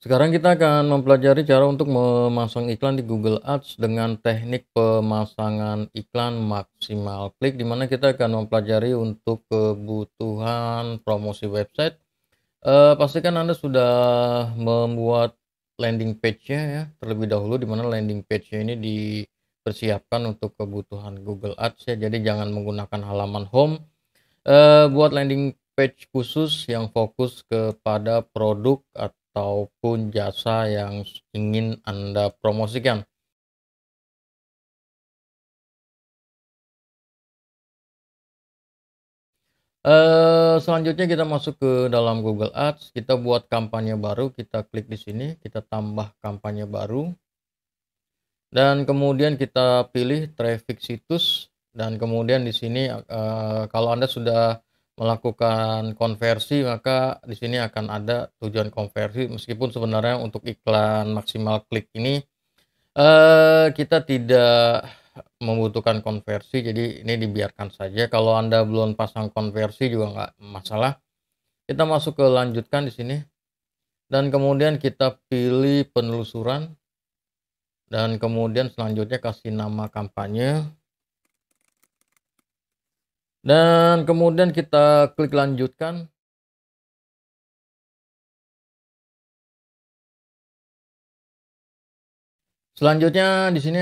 Sekarang kita akan mempelajari cara untuk memasang iklan di Google Ads dengan teknik pemasangan iklan maksimal klik di mana kita akan mempelajari untuk kebutuhan promosi website. E, pastikan Anda sudah membuat landing page-nya ya terlebih dahulu di mana landing page-nya ini dipersiapkan untuk kebutuhan Google Ads ya. Jadi jangan menggunakan halaman home. E, buat landing page khusus yang fokus kepada produk atau ataupun jasa yang ingin Anda promosikan. Uh, selanjutnya kita masuk ke dalam Google Ads, kita buat kampanye baru, kita klik di sini, kita tambah kampanye baru. Dan kemudian kita pilih traffic situs dan kemudian di sini uh, kalau Anda sudah melakukan konversi maka di sini akan ada tujuan konversi meskipun sebenarnya untuk iklan maksimal klik ini eh, kita tidak membutuhkan konversi jadi ini dibiarkan saja kalau anda belum pasang konversi juga nggak masalah kita masuk ke lanjutkan di sini dan kemudian kita pilih penelusuran dan kemudian selanjutnya kasih nama kampanye dan kemudian kita klik lanjutkan Selanjutnya di sini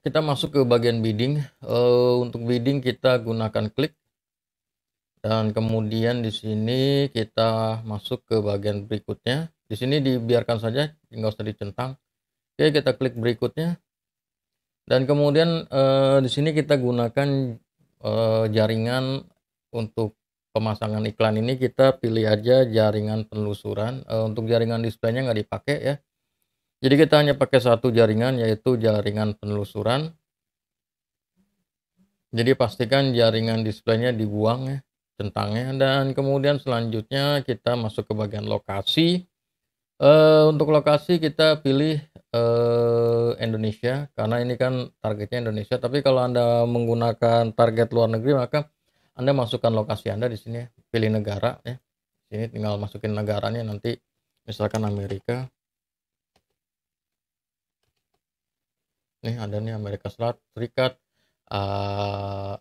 kita masuk ke bagian bidding. Eh, untuk bidding kita gunakan klik dan kemudian di sini kita masuk ke bagian berikutnya. Di sini dibiarkan saja, tinggal usah dicentang. Oke, kita klik berikutnya. Dan kemudian eh, di sini kita gunakan eh, jaringan untuk pemasangan iklan ini kita pilih aja jaringan penelusuran eh, untuk jaringan displaynya nggak dipakai ya jadi kita hanya pakai satu jaringan yaitu jaringan penelusuran jadi pastikan jaringan displaynya dibuang ya centangnya dan kemudian selanjutnya kita masuk ke bagian lokasi uh, untuk lokasi kita pilih eh, Indonesia karena ini kan targetnya Indonesia tapi kalau anda menggunakan target luar negeri maka anda masukkan lokasi anda di sini ya. pilih negara ya sini tinggal masukin negaranya nanti misalkan Amerika nih ada nih Amerika Serikat eh,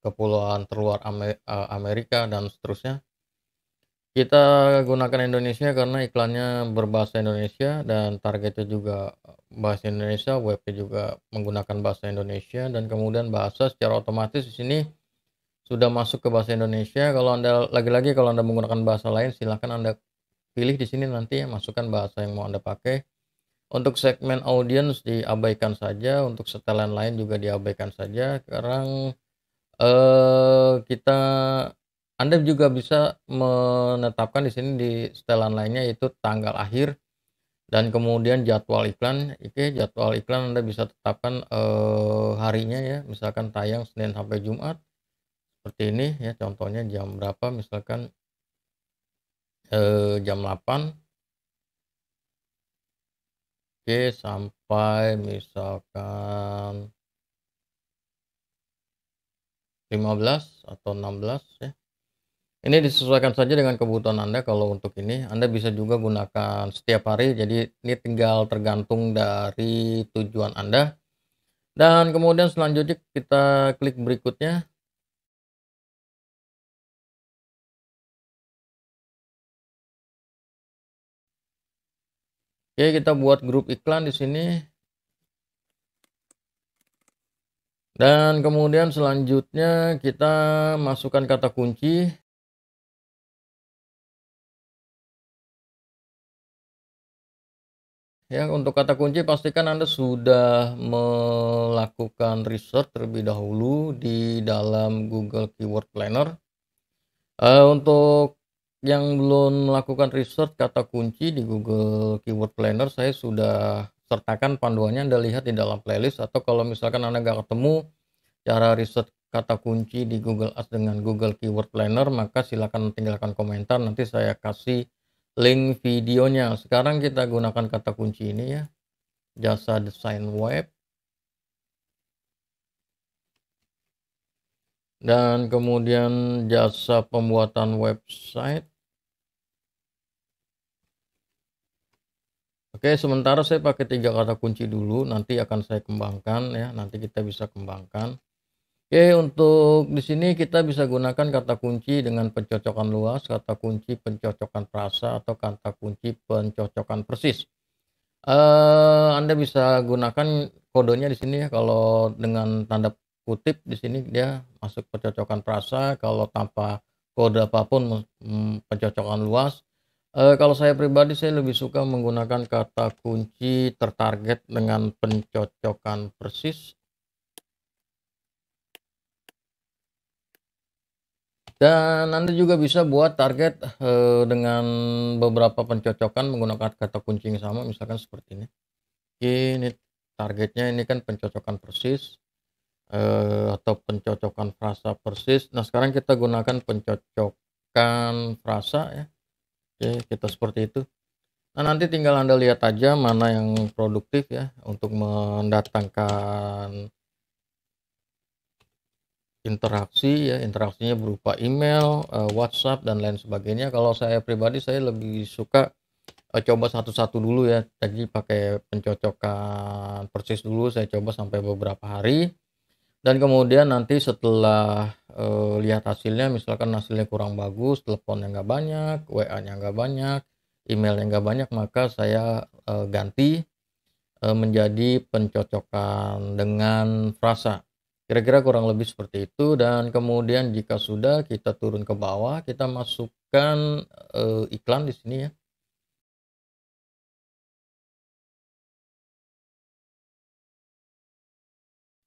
kepulauan terluar eh, Amerika dan seterusnya kita gunakan Indonesia karena iklannya berbahasa Indonesia dan targetnya juga eh, bahasa Indonesia, webnya juga menggunakan bahasa Indonesia dan kemudian bahasa secara otomatis di sini sudah masuk ke bahasa Indonesia. Kalau Anda lagi-lagi kalau Anda menggunakan bahasa lain silahkan Anda pilih di sini nanti masukkan bahasa yang mau Anda pakai. Untuk segmen audience diabaikan saja, untuk setelan lain juga diabaikan saja. Sekarang eh, kita anda juga bisa menetapkan di sini di setelan lainnya yaitu tanggal akhir dan kemudian jadwal iklan. Oke, jadwal iklan Anda bisa tetapkan eh, harinya ya, misalkan tayang Senin sampai Jumat. Seperti ini ya, contohnya jam berapa misalkan eh, jam 8. Oke, sampai misalkan 15 atau 16 ya. Ini disesuaikan saja dengan kebutuhan Anda kalau untuk ini. Anda bisa juga gunakan setiap hari, jadi ini tinggal tergantung dari tujuan Anda. Dan kemudian selanjutnya kita klik berikutnya. Oke, kita buat grup iklan di sini. Dan kemudian selanjutnya kita masukkan kata kunci Ya, untuk kata kunci pastikan Anda sudah melakukan research terlebih dahulu di dalam Google Keyword Planner. Uh, untuk yang belum melakukan research kata kunci di Google Keyword Planner, saya sudah sertakan panduannya Anda lihat di dalam playlist atau kalau misalkan Anda nggak ketemu cara research kata kunci di Google Ads dengan Google Keyword Planner, maka silakan tinggalkan komentar nanti saya kasih link videonya. Sekarang kita gunakan kata kunci ini ya. Jasa desain web. Dan kemudian jasa pembuatan website. Oke, sementara saya pakai tiga kata kunci dulu. Nanti akan saya kembangkan ya. Nanti kita bisa kembangkan. Oke, untuk di sini kita bisa gunakan kata kunci dengan pencocokan luas, kata kunci pencocokan frasa, atau kata kunci pencocokan persis. Uh, Anda bisa gunakan kodenya di sini ya, kalau dengan tanda kutip di sini dia masuk pencocokan frasa, kalau tanpa kode apapun mm, pencocokan luas. Uh, kalau saya pribadi saya lebih suka menggunakan kata kunci tertarget dengan pencocokan persis Dan Anda juga bisa buat target uh, dengan beberapa pencocokan menggunakan kata kunci yang sama, misalkan seperti ini. Ini targetnya ini kan pencocokan persis uh, atau pencocokan frasa persis. Nah sekarang kita gunakan pencocokan frasa ya. Oke kita seperti itu. Nah nanti tinggal Anda lihat aja mana yang produktif ya untuk mendatangkan interaksi ya interaksinya berupa email, uh, WhatsApp dan lain sebagainya. Kalau saya pribadi saya lebih suka uh, coba satu-satu dulu ya. Tadi pakai pencocokan persis dulu saya coba sampai beberapa hari dan kemudian nanti setelah uh, lihat hasilnya misalkan hasilnya kurang bagus, teleponnya nggak banyak, WA-nya nggak banyak, emailnya nggak banyak maka saya uh, ganti menjadi pencocokan dengan frasa Kira-kira kurang lebih seperti itu dan kemudian jika sudah kita turun ke bawah, kita masukkan e, iklan di sini ya.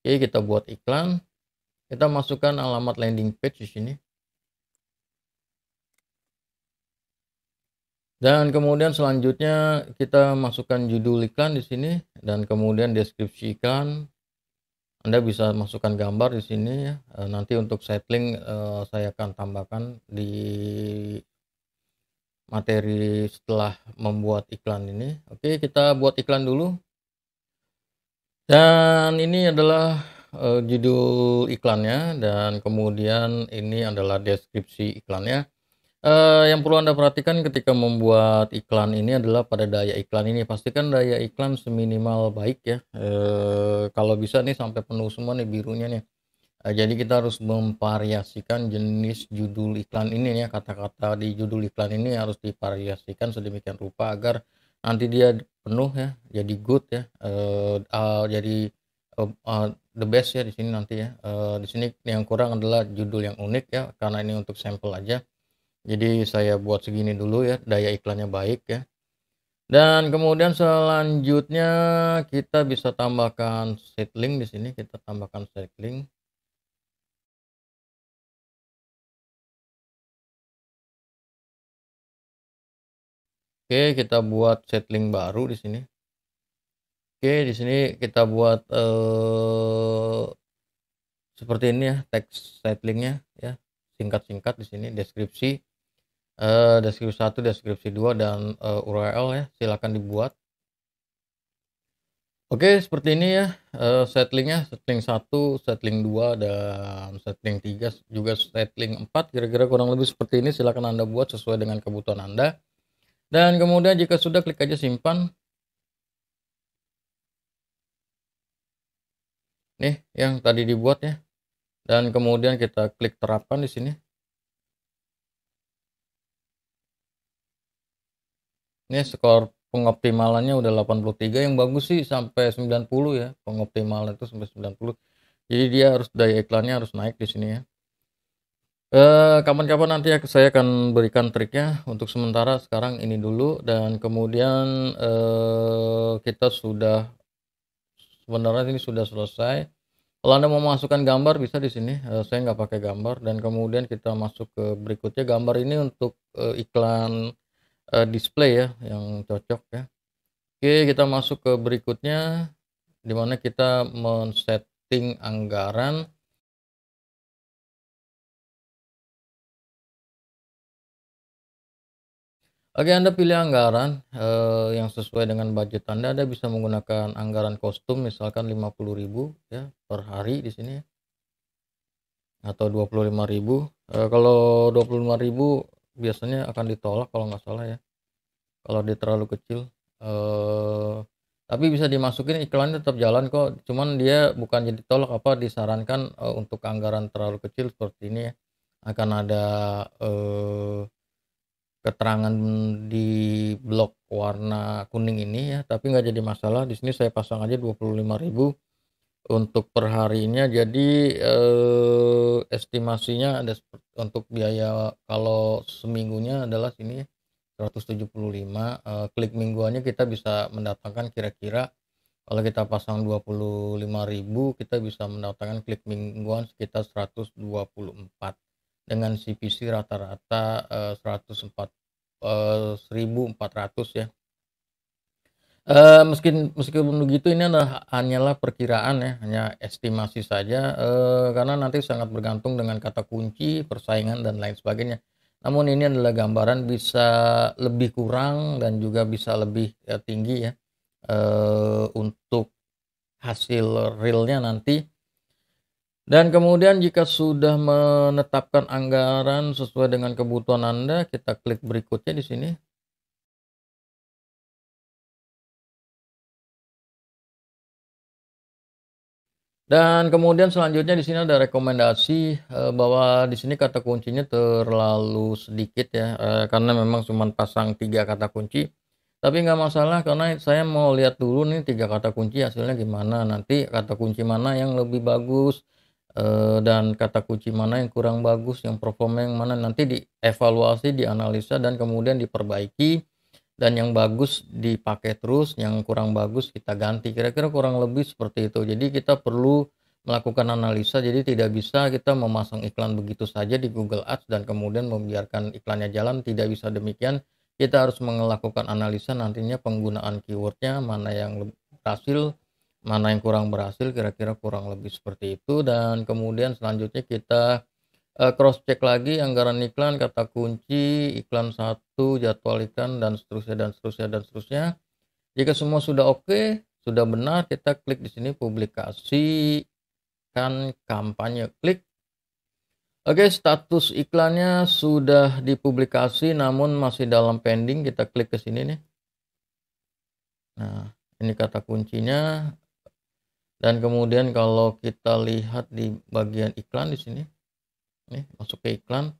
Oke, kita buat iklan. Kita masukkan alamat landing page di sini. Dan kemudian selanjutnya kita masukkan judul iklan di sini dan kemudian deskripsi iklan anda bisa masukkan gambar di sini ya. Eh, nanti untuk setlink eh, saya akan tambahkan di materi setelah membuat iklan ini. Oke, kita buat iklan dulu. Dan ini adalah eh, judul iklannya dan kemudian ini adalah deskripsi iklannya. Uh, yang perlu Anda perhatikan ketika membuat iklan ini adalah pada daya iklan ini. Pastikan daya iklan seminimal baik ya. Uh, kalau bisa nih sampai penuh semua nih birunya nih. Uh, jadi kita harus memvariasikan jenis judul iklan ini ya. Kata-kata di judul iklan ini harus divariasikan sedemikian rupa agar nanti dia penuh ya. Jadi good ya. Uh, uh, jadi uh, uh, the best ya di sini nanti ya. Uh, di sini yang kurang adalah judul yang unik ya. Karena ini untuk sampel aja jadi saya buat segini dulu ya daya iklannya baik ya dan kemudian selanjutnya kita bisa tambahkan seedling di sini, kita tambahkan seedling. Oke, kita buat seedling baru di sini. Oke, di sini kita buat eh, seperti ini ya, teks setlingnya ya, singkat-singkat di sini deskripsi. Eh, deskripsi 1, deskripsi 2 dan uh, eh, URL ya silakan dibuat Oke seperti ini ya uh, setting setling 1, setling 2 dan setling tiga juga setling empat, kira-kira kurang lebih seperti ini silakan Anda buat sesuai dengan kebutuhan Anda dan kemudian jika sudah klik aja simpan nih yang tadi dibuat ya dan kemudian kita klik terapkan di sini Ini skor pengoptimalannya udah 83 yang bagus sih sampai 90 ya. Pengoptimalan itu sampai 90. Jadi dia harus daya iklannya harus naik di sini ya. Eh, kapan-kapan nanti ya, saya akan berikan triknya untuk sementara sekarang ini dulu dan kemudian eh, kita sudah sebenarnya ini sudah selesai. Kalau Anda mau masukkan gambar bisa di sini. Eh, saya nggak pakai gambar dan kemudian kita masuk ke berikutnya. Gambar ini untuk eh, iklan uh, display ya yang cocok ya oke kita masuk ke berikutnya dimana kita men-setting anggaran Oke, Anda pilih anggaran eh, yang sesuai dengan budget Anda. Anda bisa menggunakan anggaran kostum misalkan 50.000 ya per hari di sini atau 25.000. Eh, kalau 25.000 biasanya akan ditolak kalau nggak salah ya kalau dia terlalu kecil eh tapi bisa dimasukin iklannya tetap jalan kok cuman dia bukan jadi tolak apa disarankan eh, untuk anggaran terlalu kecil seperti ini ya akan ada eh, keterangan di blok warna kuning ini ya tapi nggak jadi masalah di sini saya pasang aja 25.000 untuk perharinya jadi eh, estimasinya ada untuk biaya kalau seminggunya adalah sini 175 eh, klik mingguannya kita bisa mendatangkan kira-kira kalau kita pasang 25.000 kita bisa mendatangkan klik mingguan sekitar 124 dengan CPC rata-rata eh, 104 eh, 1400 ya Uh, eh, meskipun meskipun begitu ini adalah hanyalah perkiraan ya, hanya estimasi saja uh, karena nanti sangat bergantung dengan kata kunci, persaingan dan lain sebagainya. Namun ini adalah gambaran bisa lebih kurang dan juga bisa lebih ya, tinggi ya uh, untuk hasil realnya nanti. Dan kemudian jika sudah menetapkan anggaran sesuai dengan kebutuhan Anda, kita klik berikutnya di sini Dan kemudian selanjutnya di sini ada rekomendasi eh, bahwa di sini kata kuncinya terlalu sedikit ya eh, karena memang cuma pasang tiga kata kunci. Tapi nggak masalah karena saya mau lihat dulu nih tiga kata kunci hasilnya gimana nanti kata kunci mana yang lebih bagus eh, dan kata kunci mana yang kurang bagus yang performa yang mana nanti dievaluasi dianalisa dan kemudian diperbaiki dan yang bagus dipakai terus, yang kurang bagus kita ganti. Kira-kira kurang lebih seperti itu. Jadi kita perlu melakukan analisa, jadi tidak bisa kita memasang iklan begitu saja di Google Ads dan kemudian membiarkan iklannya jalan, tidak bisa demikian. Kita harus melakukan analisa nantinya penggunaan keywordnya, mana yang berhasil, mana yang kurang berhasil, kira-kira kurang lebih seperti itu. Dan kemudian selanjutnya kita uh, eh, cross check lagi anggaran iklan kata kunci iklan satu jadwal iklan dan seterusnya dan seterusnya dan seterusnya jika semua sudah oke okay, sudah benar kita klik di sini publikasikan kampanye klik Oke, okay, status iklannya sudah dipublikasi namun masih dalam pending. Kita klik ke sini nih. Nah, ini kata kuncinya. Dan kemudian kalau kita lihat di bagian iklan di sini nih eh, masuk ke iklan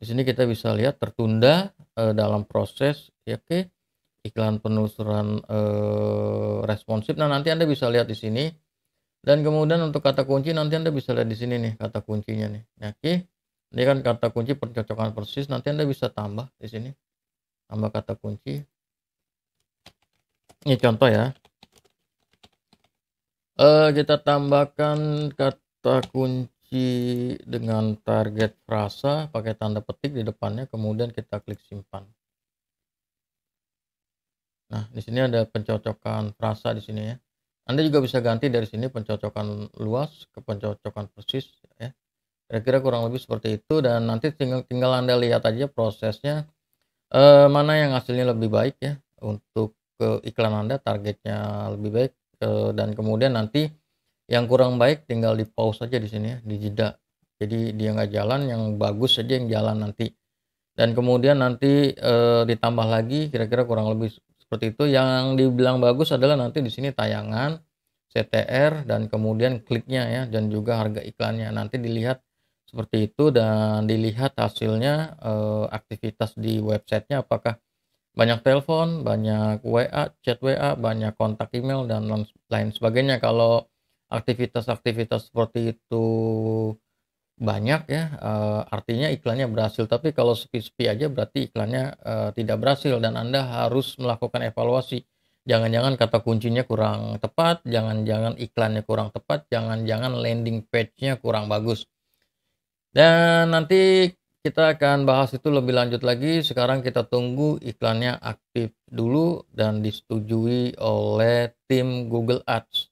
di sini kita bisa lihat tertunda e, dalam proses ya oke okay. iklan penelusuran e, responsif nah nanti anda bisa lihat di sini dan kemudian untuk kata kunci nanti anda bisa lihat di sini nih kata kuncinya nih ya, oke okay. ini kan kata kunci percocokan persis nanti anda bisa tambah di sini tambah kata kunci ini contoh ya e, kita tambahkan kata kunci kunci dengan target frasa pakai tanda petik di depannya kemudian kita klik simpan nah di sini ada pencocokan frasa di sini ya Anda juga bisa ganti dari sini pencocokan luas ke pencocokan persis ya kira-kira kurang lebih seperti itu dan nanti tinggal, tinggal Anda lihat aja prosesnya eh, mana yang hasilnya lebih baik ya untuk ke iklan Anda targetnya lebih baik eh, dan kemudian nanti yang kurang baik tinggal di pause aja di sini ya, di jeda. Jadi dia nggak jalan, yang bagus saja ya yang jalan nanti. Dan kemudian nanti e, ditambah lagi kira-kira kurang lebih seperti itu. Yang dibilang bagus adalah nanti di sini tayangan, CTR dan kemudian kliknya ya dan juga harga iklannya. Nanti dilihat seperti itu dan dilihat hasilnya e, aktivitas di websitenya apakah banyak telepon, banyak WA, chat WA, banyak kontak email dan lain sebagainya. Kalau aktivitas-aktivitas seperti itu banyak ya e, artinya iklannya berhasil tapi kalau sepi-sepi aja berarti iklannya e, tidak berhasil dan Anda harus melakukan evaluasi jangan-jangan kata kuncinya kurang tepat jangan-jangan iklannya kurang tepat jangan-jangan landing page-nya kurang bagus dan nanti kita akan bahas itu lebih lanjut lagi sekarang kita tunggu iklannya aktif dulu dan disetujui oleh tim Google Ads